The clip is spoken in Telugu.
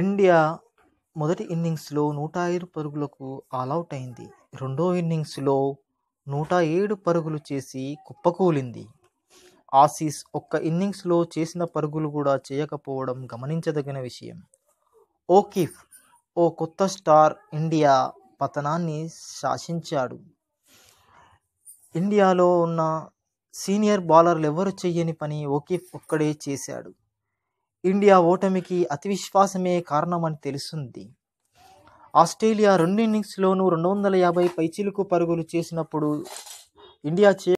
ఇండియా మొదటి ఇన్నింగ్స్లో నూట ఐదు పరుగులకు ఆలౌట్ అయింది రెండో ఇన్నింగ్స్లో నూట ఏడు పరుగులు చేసి కుప్పకూలింది ఆసీస్ ఒక్క ఇన్నింగ్స్లో చేసిన పరుగులు కూడా చేయకపోవడం గమనించదగిన విషయం ఓకిఫ్ ఓ కొత్త స్టార్ ఇండియా పతనాన్ని శాసించాడు ఇండియాలో ఉన్న సీనియర్ బౌలర్లు ఎవరు చెయ్యని పని ఓకిఫ్ ఒక్కడే చేశాడు ఇండియా ఓటమికి అతి విశ్వాసమే కారణమని తెలుస్తుంది ఆస్ట్రేలియా రెండు ఇన్నింగ్స్లోనూ రెండు వందల యాభై పైచీలకు పరుగులు చేసినప్పుడు ఇండియా చే